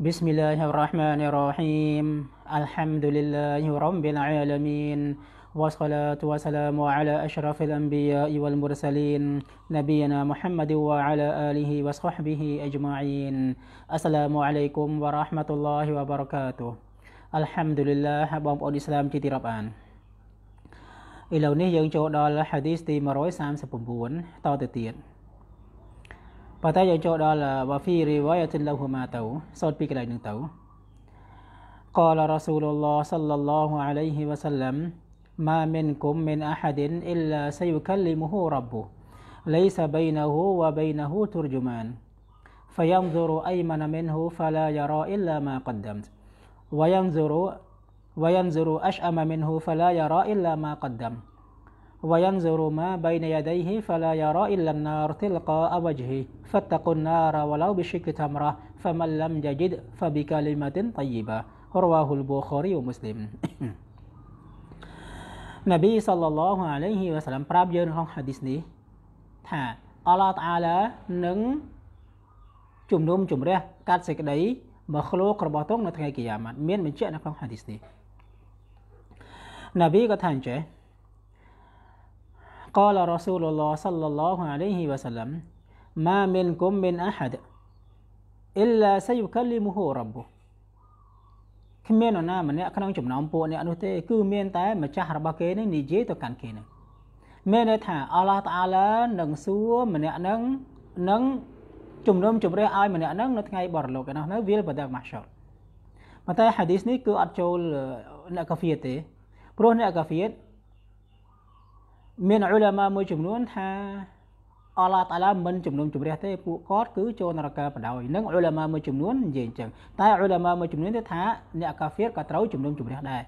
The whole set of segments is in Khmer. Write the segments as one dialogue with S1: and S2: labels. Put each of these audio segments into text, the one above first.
S1: بسم الله الرحمن الرحيم الحمد لله رب العالمين والصلاة والسلام على أشرف الأنبياء والمرسلين نبينا محمد وعلى آله وصحبه أجمعين السلام عليكم ورحمة الله وبركاته الحمد لله បងប្អូនឥស្លាមជាទីរាប់អានឥឡូវនេះយើងចូលដល់ហាឌីសទី139តទៅទៀត بعدها يجود على وفي رواية له ما تو صوت بك لأجن تو قال رسول الله صلى الله عليه وسلم ما منكم من أحد إلا سيكلمه ربه ليس بينه وبينه ترجمان فينظر أيمن منه فلا يرى إلا ما قدمت وينظر وينظر أشأم منه فلا يرى إلا ما قدم وينظر ما بين يديه فلا يرى إلا النار تلقاء وجهه فاتقوا النار ولو بشك تمرة فمن لم يجد فبكلمة طيبة رواه البخاري ومسلم نبي صلى الله عليه وسلم براب جنهم حديث نيه ถ้าอัลลอฮฺอาลาหนึ่งจุ่มนุ่มจุ่มเรียกการศึกใดมาคลุกกระบอกต้องในทางกิยามันเมียนมันเจ้านะครับฮะดิสนีนบีก็ท่านเจ้า قال رسول الله صلى الله عليه وسلم ما منكم من أحد إلا سيكلمه ربه គ្មាននរណាម្នាក់ក្នុងចំណោមពួកអ្នកនោះទេគឺ មាន តែម្ចាស់របស់គេនឹងនិយាយទៅកាន់គេនឹងមានន័យថាអល់ឡោះតាអាឡានឹងសួរម្នាក់នឹងនឹងជំនុំជម្រះឲ្យម្នាក់នឹងនៅថ្ងៃបរលោកឯនោះនៅវាលបដិកម៉ាសរប៉ុន្តែហាឌីសនេះគឺអត់ចូលអ្នកកាហ្វៀទេព្រោះអ្នកកាហ្វៀមានអ៊ុលាម៉ាមួយចំនួនថាអល់ឡាតាឡាមិនជំនុំជម្រះទេពួកគាត់គឺចូលនរកបណ្ដោយនឹងអ៊ុលាម៉ាមួយចំនួននិយាយអញ្ចឹងតែអ៊ុលាម៉ាមួយចំនួនទៀតថាអ្នកកាហ្វៀរក៏ត្រូវជំនុំជម្រះដែរ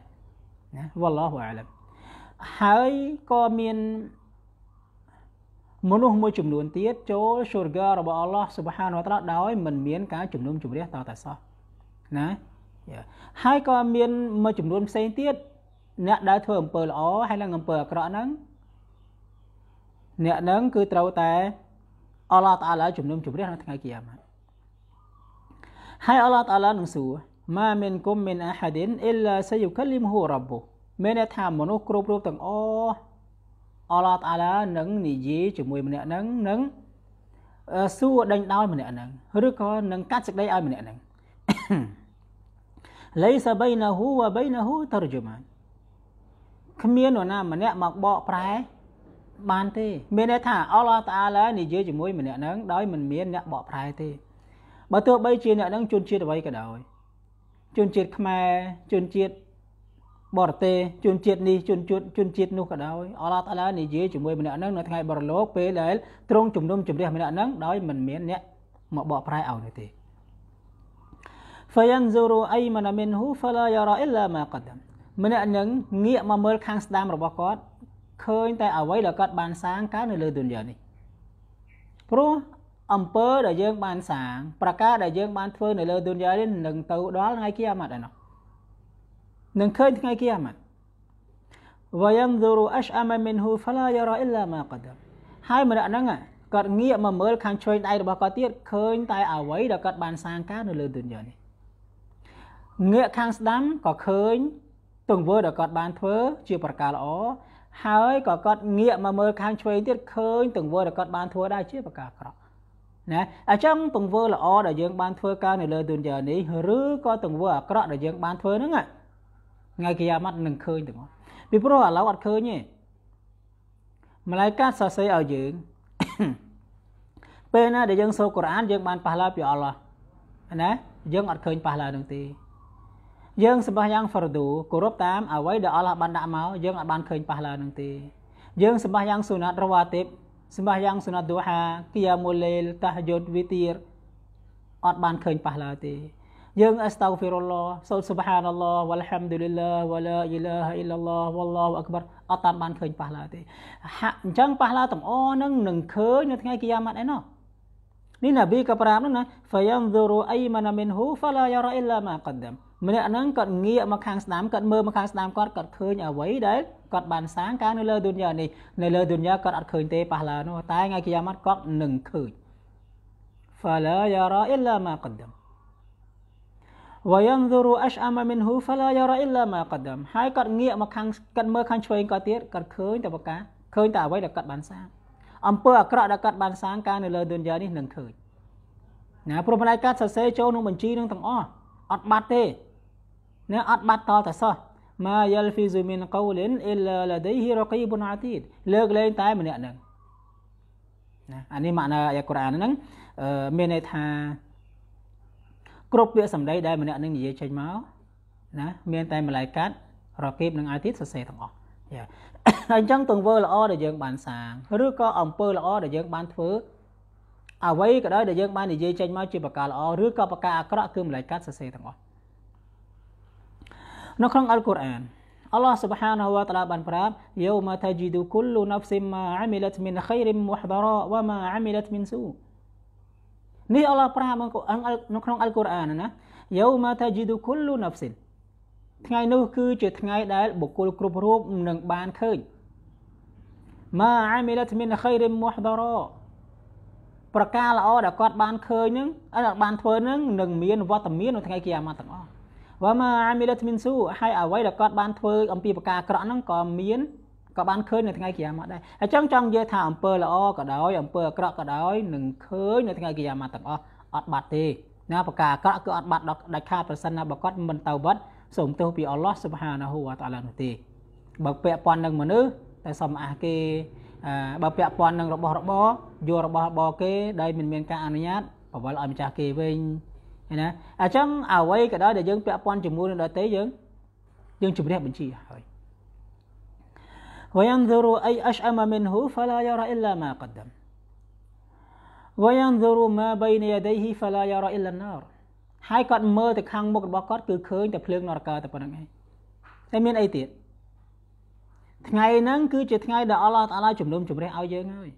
S1: ណាវ៉ាឡោះអាឡាមហើយក៏មានមនុស្សមួយចំនួនទៀតចូលស៊ូរហ្គារបស់អល់ឡោះស៊ុបហានវតាឡាដោយមិនមានការជំនុំជម្រះតតែសោះណាហើយក៏មានមួយចំនួនផ្សេងទៀតអ្នកដែលធ្វើអំពើល្អហើយនឹងអំពើអាក្រក់ហ្នឹងអ្នកនឹងគឺត្រូវតែអល់ឡោះតាឡាជំនុំជម្រះនៅថ្ងៃគីយ៉ាម៉ាហើយអល់ឡោះតាឡានឹងសួរម៉ាមីនគុំមីនអាហាឌីនអ៊ីឡាសាយូកាលីមហ៊ូរ៉ាប៊ូមានន័យថាមនុស្សគ្រប់រូបទាំងអស់អល់ឡោះតាឡានឹងនិយាយជាមួយ ម្នាក់ហ្នឹងនឹងសួរដេញដោលម្នាក់ហ្នឹងឬក៏នឹងកាត់សេចក្តីឲ្យម្នាក់ហ្នឹងលៃសាបៃណាហ៊ូវបៃណាហ៊ូតរជម៉ានគ្មាននរណា ម្នាក់មកបកប្រែបានទេមានន័យថាអល់ឡោះតាឡានិយាយជាមួយម្នាក់ហ្នឹងដោយមិនមានអ្នកបកប្រែទេបើទោះបីជាអ្នកហ្នឹងជនជាតិអ្វីក៏ដោយជនជាតិខ្មែរជនជាតិបរទេសជនជាតិនេះជនជាតិជនជាតិនោះក៏ដោយអល់ឡោះតាឡានិយាយជាមួយម្នាក់ហ្នឹងនៅថ្ងៃបរលោកពេលដែលទ្រង់ជំនុំជម្រះម្នាក់ហ្នឹងដោយមិនមានអ្នកមកបកប្រែឲ្យនោះទេ fayanzuru aymana minhu fala yara illa ma qaddam ម្នាក់នឹងងាកមកមើលខាងស្ដាំរបស់គាត់ឃើញតែអ្វីដែលគាត់បានសាងកើតនៅលើទុនយ៉ានេះព្រោះអំពើដែលយើងបានសាង ប្រការដែលយើងបានធ្វើនៅលើទុនយ៉ានេះនឹងទៅដល់ថ្ងៃគីអាម៉ាត់ឯណោះនឹងឃើញថ្ងៃគីអាម៉ាត់ وينظر أشأم منه فلا يرى إلا ما قدم ហើយម្នាក់ហ្នឹងគាត់ងាកមកមើលខាងឆ្វេងដៃរបស់គាត់ទៀតឃើញតែអ្វីដែលគាត់បានសាងកើតនៅលើទុនយ៉ានេះងាកខាងស្ដាំក៏ឃើញទង្វើដែលគាត់បានធ្វើជាប្រការល្អហើយក៏គាត់ងាកមកមើលខាងឆ្វេងទៀតឃើញទង្វើដែលគាត់បានធ្វើដែរជាប្រការអាក្រក់ណាអញ្ចឹងទង្វើល្អដែលយើងបានធ្វើកើតនៅលើទុនយ៉ានេះឬក៏ទង្វើអាក្រក់ដែលយើងបានធ្វើហ្នឹងថ្ងៃគិយាម៉ាត់នឹងឃើញទាំងអស់ពីព្រោះឥឡូវអត់ឃើញទេម្លាយកាសរសេរឲ្យយើងពេលណាដែលយើងសូកូរ៉ានយើងបានប៉ះឡើយពីអល់ឡោះណាយើងអត់ឃើញប៉ះឡើយនឹងទេយើងសម្បោះយ៉ាងហ្វរឌូគោរពតាមអ្វីដែលអល់ឡោះបានដាក់មកយើងអាចបានឃើញប៉ះឡើយនឹងទេយើងសម្បោះយ៉ាងស៊ូណាត់រវ៉ាទីបសម្បោះយ៉ាងស៊ូណាត់ឌូហាគីយ៉ាមូលេលតាយុតវីទីរអត់បានឃើញប៉ះឡើយទេយើងអស្តោហ្វីរុលឡោះសូលស៊ុបហានឡោះវលហាំឌូលីឡាវឡាអ៊ីឡាហអ៊ីឡាឡោះវឡោះអក្បរអត់តាមបានឃើញប៉ះឡើយទេហាក់អញ្ចឹងប៉ះឡើយទាំងអស់នឹងនឹងឃើញនៅថ្ងៃគីយ៉ាម៉ាត់ឯណោះនេះនប៊ីក៏ប្រាប់នោះណាហ្វយ៉ាំឌូរូអៃម៉ាណាមីនហ៊ូហ្វឡាយ៉ារ៉ាអ៊ីឡាម៉ាកាដាំម្នាក់ហ្នឹងគាត់ងាកមកខាងស្ដាំគាត់មើលមកខាងស្ដាំគាត់គាត់ឃើញអ្វីដែលគាត់បានសាងការនៅលើទុនយ៉ានេះនៅលើទុនយ៉ាគាត់អត់ឃើញទេប៉ះឡើនោះតែថ្ងៃគីយ៉ាម៉ាត់គាត់នឹងឃើញ فلا يرى إلا ما قدم وينظر أشأم منه فلا يرى إلا ما قدم ហើយគាត់ងាកមកខាងគាត់មើលខាងឆ្វេងគាត់ទៀតគាត់ឃើញតែប្រការឃើញតែអ្វីដែលគាត់បានសាងអំពើអាក្រក់ដែលគាត់បានសាងការនៅលើទុនយ៉ានេះនឹងឃើញណាព្រោះផ្នែកការសរសេរចូលក្នុងបញ្ជីនឹងទាំងអស់អត់បាត់ទេណាអត់បាត់តតែសោះម៉ាយលហ្វីស៊ូមីនកូលិនអ៊ីឡាឡាដៃហ៊ីរ៉ាគីបុនអាទីតលើកលែងតែម្នាក់ហ្នឹងណាអានេះម៉ាក់ណាអាយកូរ៉ានហ្នឹងមានន័យថាគ្រប់ពាក្យសម្ដី ដែលម្នាក់នឹងនិយាយចេញមកណាមានតែម្លាយកាត់រកៀបនឹងអាទីតសរសេរទាំងអស់យ៉ាហើយអញ្ចឹងទង្វើល្អដែលយើងបានសាងឬក៏អំពើល្អដែលយើងបានធ្វើអ្វីក៏ដោយដែលយើងបាននិយាយចេញមកជាបកាល្អឬក៏បកាអាក្រក់គឺម្លាយកាត់សរសេរទាំងអស់នៅក្នុងអល់កុរអានអល់ឡោះ سبحانه และ تعالى បានប្រាប់យូមាតាជីដូគុលូណាហ្វសិម៉ាអាមីឡាតមីនខៃរិមមុហដរ៉ាវ៉ាម៉ាអាមីឡាតមីនស៊ូនេះអល់ឡោះប្រាប់នៅក្នុងអល់កុរអានណាយូមាតាជីដូគុលូណាហ្វសិនថ្ងៃនោះគឺជាថ្ងៃដែល បុគ្គលគ្រប់រូបនឹងបានឃើញម៉ាអាមីឡាតមីនខៃរិមមុហដរ៉ាប្រការល្អដែលគាត់បានឃើញនឹងបានធ្វើនឹងនឹងមានវត្តមាននៅថ្ងៃគីយ៉ាម៉ាទាំងអស់វ៉ាម៉ាអាមីលិតមីនស៊ូហើយអ្វីដែលគាត់បានធ្វើអំពីប្រការអាក្រក់ហ្នឹងក៏មានក៏បានឃើញនៅថ្ងៃកិយាម៉ាដែរអញ្ចឹងចង់និយាយថាអំពើល្អក៏ដោយអំពើអាក្រក់ក៏ដោយនឹងឃើញនៅថ្ងៃកិយាម៉ាទាំងអស់អត់បាត់ទេណាប្រការអាក្រក់គឺអត់បាត់ដល់ដាច់ខាតប្រសិនណាបើគាត់មិនទៅវត្តសូមទោសពីអល់ឡោះស៊ុបហានាហ៊ូវតាឡានោះទេ បើពាក់ព័ន្ធនឹងមនុស្សតែសំអាគេបើពាក់ព័ន្ធនឹងរបស់របរយករបស់របរគេដោយមិនមានការអនុញ្ញាតបវលឲ្យម្ចាស់គេវិញឃើញណាអញ្ចឹងអ្វីក៏ដោយដែលយើងពាក់ព័ន្ធជាមួយនឹងដតេយើង យើងជំរះបញ្ជាហើយ وينظر أي أشأم منه فلا يرى إلا ما قدم وينظر ما بين يديه فلا يرى إلا النار ហើយគាត់មើលទៅខាងមុខរបស់គាត់គឺឃើញតែភ្លើងនរកតែប៉ុណ្្នឹងឯងតែមានអីទៀតថ្ងៃហ្នឹងគឺជាថ្ងៃដែលអល់ឡោះតាឡាជំនុំជម្រះឲ្យយើងហើយ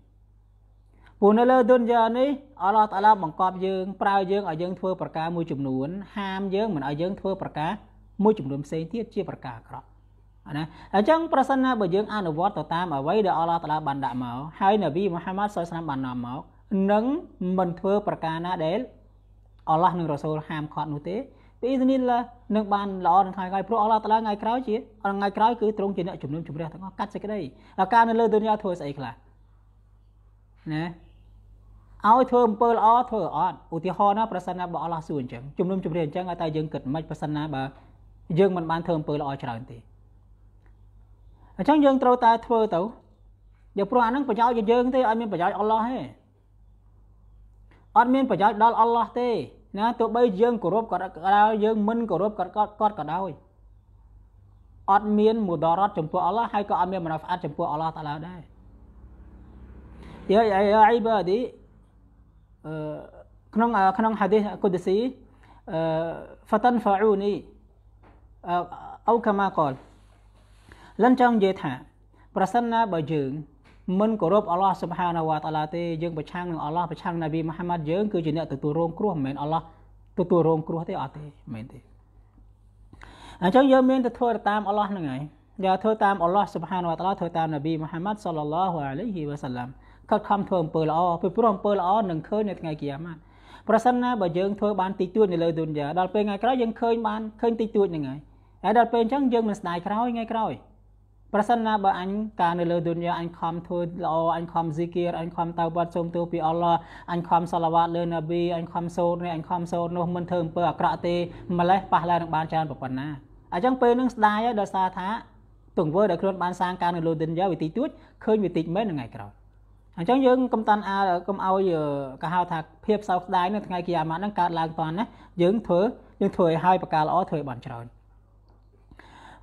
S1: ព្រោះនៅលើទុនយ៉ានេះអល់ឡោះតាឡាបង្កប់យើងប្រើយើងឲ្យយើង ធ្វើប្រការមួយចំនួនហាមយើងមិនឲ្យយើងធ្វើប្រការមួយចំនួនផ្សេងទៀតជាប្រការអាក្រក់ណាអញ្ចឹងប្រសិនណាបើយើង អនុវត្តទៅតាមអ្វីដែលអល់ឡោះតាឡាបានដាក់មកហើយនប៊ីមូហាម៉ាត់សុយស្នាមបាននាំមកនឹងមិនធ្វើប្រការណាដែលអល់ឡោះនិងរ៉ូសូលហាមឃាត់នោះទេ ពីអ៊ីស្នីឡានឹងបានល្អនឹងថ្ងៃក្រោយព្រោះអល់ឡោះតាឡាថ្ងៃក្រោយជាថ្ងៃក្រោយគឺទ្រង់ជាអ្នកជំនុំជម្រះទាំងអស់កាត់សេចក្តីហើយការនៅលើទុនយ៉ាធ្វើស្អីខ្លះណាឲ្យធ្វើអំពើល្អធ្វើអត់ឧទាហរណ៍ណាប្រសិនណាបើអល់ឡោះសួរអញ្ចឹងជំនុំជម្រះអញ្ចឹងឲ្យតែយើងគិតមិនប្រសិនណាបើយើងមិនបានធ្វើអំពើល្អច្រើនទេអញ្ចឹងយើងត្រូវតែធ្វើទៅ យកព្រោះអានឹងប្រយោជន៍យើង ទេអត់មានប្រយោជន៍អល់ឡោះទេអត់មានប្រយោជន៍ដល់អល់ឡោះទេណាទោះបីយើងគោរពក៏ដោយយើងមិនគោរពក៏គាត់ក៏ដោយអត់មានមូដរតចំពោះអល់ឡោះហើយក៏អត់មានមណាហ្វអាត់ចំពោះអល់ឡោះតាឡាដែរយាយអាយអាយបាឌីក្នុងក្នុង ហាឌីសកុដស៊ីហ្វតាន់ហ្វាអ៊ូនីអូកាម៉ាកលលិនចង់និយាយថា ប្រសិនណា បើយើង មិនគោរពអល់ឡោះសុបហានាវតាឡាទេយើងប្រឆាំងនឹងអល់ឡោះប្រឆាំងណាប៊ីមហាម៉ាត់យើងគឺជាអ្នកទទួលរងគ្រោះមិនមែនអល់ឡោះទទួលរងគ្រោះទេអត់ទេមែនទេអញ្ចឹងយើងមានទៅធ្វើ តាមអល់ឡោះហ្នឹងហើយយកធ្វើតាមអល់ឡោះសុបហានវតាឡាធ្វើតាមនប៊ីមហាម៉ាត់សល្លឡោះអាឡៃហ៊ីវ៉ាសាឡាំខិតខំធ្វើអំពើល្អពីព្រោះអំពើល្អនឹងឃើញនៅថ្ងៃគិយាម៉ាត់ប្រសិនណាបើយើងធ្វើបានតិចតួចនៅលើទុនយ៉ាដល់ពេលថ្ងៃក្រោយយើងឃើញបានឃើញតិចតួចហ្នឹងហើយហើយដល់ពេលអញ្ចឹងយើងមិនស្ដាយក្រោយថ្ងៃក្រោយប្រសិនណាបើអញការនៅលើទុនយ៉ាអញខំធ្វើល្អអញខំហ្ស៊ីគៀរអញខំទៅវត្តសូមទូពីអល់ឡោះអញខំសាឡាវ៉ាតលើណាប៊ីអញខំសូត្រនេះអញខំសូត្រនោះមិនធ្វើអំពើអាក្រក់ទេម្លេះប៉ះឡើងនឹងបានច្រើនប៉ុណ្ណាអញ្ចឹងពេលហ្នឹងស្ដាយហើយដោយសារថាទង្វើដែលខ្លួនបានសាងការនៅលើទុនយ៉ាវិតិទួចឃើញវិតិចមែនថ្ងៃក្រោយអញ្ចឹងយើងកុំតាន់អាកុំឲ្យគេហៅថាភាពសោកស្ដាយនៅថ្ងៃគីយ៉ាម៉ាហ្នឹងកើតឡើងតាន់ណាយើងធ្វើយើងធ្វើឲ្យហើយប្រការល្អធ្វើបានច្រើន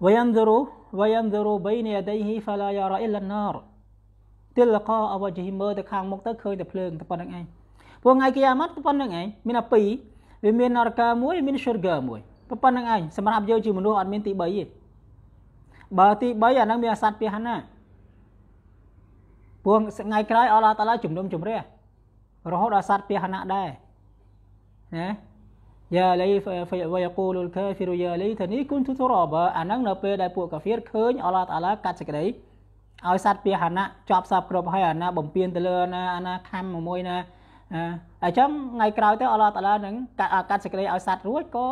S1: វយន្ទរុវយន្ទរុបៃនីយដៃហ៊ីហ្វាឡាយ៉ារ៉ាអ៊ីលណារទីលកអវជីមើលទៅខាងមុខទៅឃើញតែភ្លើងតែប៉ុណ្្នឹងឯងពួកថ្ងៃគីយ៉ាម៉ាប៉ុណ្្នឹងឯងមានតែ2វាមាននរកាមួយ មានស៊ូរហ្គាមួយប៉ុណ្្នឹងឯងសម្រាប់យើងជាមនុស្សអត់មានទី3ទេបើទី3អាហ្នឹងមានអសត្វពាហណាពួកថ្ងៃក្រោយអល់ឡោះតាឡាជំនុំជម្រះរហូតដល់សត្វពាហនៈដែរណាយ៉ាលៃហ្វយយកូលុលកាហ្វីរយ៉ាលៃធានីគុនទុទរបាអាហ្នឹងនៅពេលដែលពួកកាហ្វៀរឃើញអល់ឡោះតាឡាកាត់សេចក្តីឲ្យសត្វពាហនៈជាប់សពគ្រប់ហើយអាណាបំពេញទៅលើណាអាណាខំមួយណាអញ្ចឹងថ្ងៃក្រោយទៅអល់ឡោះតាឡានឹងកាត់សេចក្តីឲ្យសត្វរួចក៏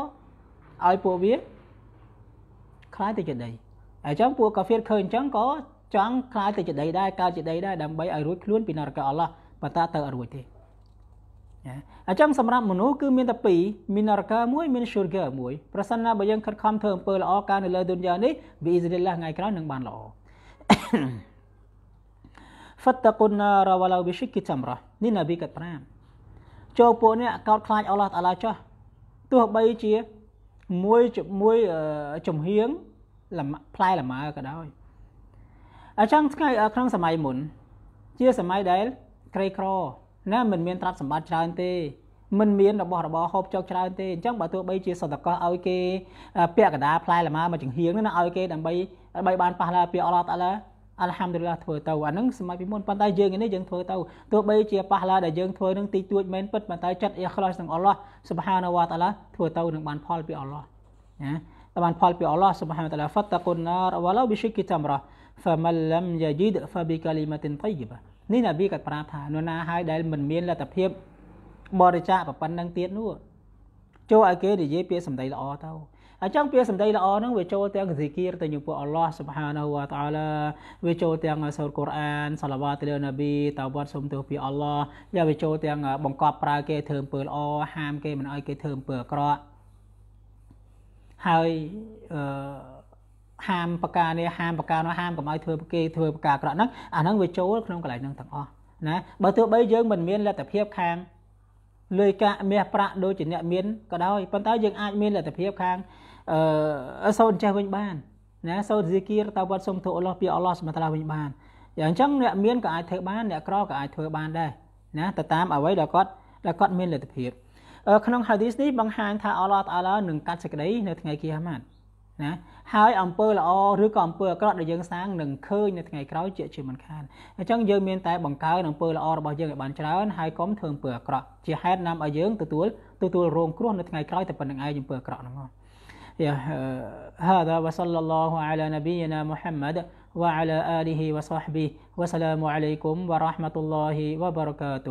S1: ឲ្យពួកវាคล้ายទៅជាដីអញ្ចឹងពួកកាហ្វៀរឃើញអញ្ចឹងក៏ចង់ខ្លាយទៅជាដីដែរកើតជាដីដែរដើម្បីឲ្យរួចខ្លួនពីនរកអល់ឡោះប៉ុន្តែទៅអត់រួចទេណាអញ្ចឹងសម្រាប់មនុស្សគឺមានតែពីរមាននរកមួយមានស៊ូរហ្គាមួយ ប្រសិនណាបើយើងខិតខំធ្វើអំពើល្អការនៅលើទុនយ៉ានេះវាអ៊ីស្រាអែលថ្ងៃក្រោយនឹងបានល្អ فاتقوا النار ولو بشق تمرة នេះនប៊ីក៏ប្រាំចូលពួកអ្នកកោតខ្លាចអល់ឡោះតាឡាចោះទោះបីជាមួយមួយចំហៀងផ្លែលម៉ើក៏ដោយអញ្ចឹងថ្ងៃក្នុងសម័យមុនជាសម័យដែលក្រីក្រណាមិនមានទ្រព្យសម្បត្តិច្រើនទេមិនមានរបស់របរហូបចុកច្រើនទេអញ្ចឹងបើទោះបីជាសន្តកោឲ្យគេពាក់កដាផ្លែលម៉ាមកចង្ហៀងណាឲ្យគេដើម្បីដើម្បីបានប៉ះឡាពីអល់ឡោះតាឡាអល់ហាំឌុលឡាធ្វើទៅអានឹងសម័យពីមុនប៉ុន្តែយើងនេះយើងធ្វើទៅទោះបី ជាប៉ះឡាដែលយើងធ្វើនឹងទីទួចមែនពិតប៉ុន្តែចិត្តអ៊ីខ្លាសនឹងអល់ឡោះស៊ុបហានវ៉ាតាឡាធ្វើទៅនឹងបានផលពីអល់ឡោះណាបានផលពីអល់ឡោះស៊ុបហានវ៉ាតាឡាហ្វាត់តាគុនណារវ៉ាឡូប៊ីឈីគីតាមរ៉ា فمن لم يجد فبكلمة طيبة នេះនប៊ីក៏ប្រាប់ថានរណាហើយដែលមិនមានលទ្ធភាព បរិច្ចាគប៉ុណ្ណឹងទៀតនោះចូលឲ្យគេនិយាយពាក្យសម្ដីល្អទៅអញ្ចឹងពាក្យសម្ដីល្អហ្នឹងវាចូលទាំងសិគៀរទៅនឹងពួកអល់ឡោះសុបហានហូវតាអាឡាវាចូលទាំងសូត្រកូរ៉ានសាឡាវ៉ាតលើនប៊ីតាវ៉ាត់សុំទោសពីអល់ឡោះយ៉ាវាចូលទាំងបង្កប់ប្រើគេធ្វើអំពើល្អហាមគេមិនឲ្យគេធ្វើអំពើអាក្រក់ហើយអឺហាមបកានេះហាមបកានោះហាមកុំឲ្យធ្វើគេធ្វើបកាអាក្រក់ហ្នឹងអាហ្នឹងវាចូលក្នុងកន្លែងហ្នឹងទាំងអស់ណាបើទោះបីយើងមិនមានលទ្ធភាពខាងលុយកាក់មាសប្រាក់ដូចជាអ្នកមានក៏ដោយប៉ុន្តែយើងអាចមានលទ្ធភាពខាងអឺសូត្រចេះវិញបានណាសូត្រហ្ស៊ីគីរតវត្តសុំទូអល់ឡោះពីអល់ឡោះសម្បត្តិវិញបានយ៉ាងអញ្ចឹងអ្នកមានក៏អាចធ្វើបានអ្នកក្រក៏អាចធ្វើបានដែរណាទៅតាមអ្វីដែលគាត់ដែលគាត់មានលទ្ធភាពក្នុងហាឌីសនេះបង្ហាញថា អល់ឡោះតអាឡានឹងកាត់សេចក្តី នៅថ្ងៃគីហាម៉ាត់ណាហើយអំពើល្អឬក៏អំពើអាក្រក់ដែលយើងសាងនឹងឃើញនៅថ្ងៃក្រោយជាជាមិនខានអញ្ចឹងយើងមានតែបង្កើនអំពើល្អរបស់យើងឲ្យបានច្រើនហើយកុំធ្វើអំពើអាក្រក់ជាហេតុនាំឲ្យយើងទទួលទទួលរងគ្រោះនៅថ្ងៃក្រោយតែប៉ុណ្្នឹងឯងអំពើអាក្រក់ហ្នឹង يا هذا وصلى الله على نبينا محمد وعلى آله وصحبه وسلام عليكم ورحمة الله وبركاته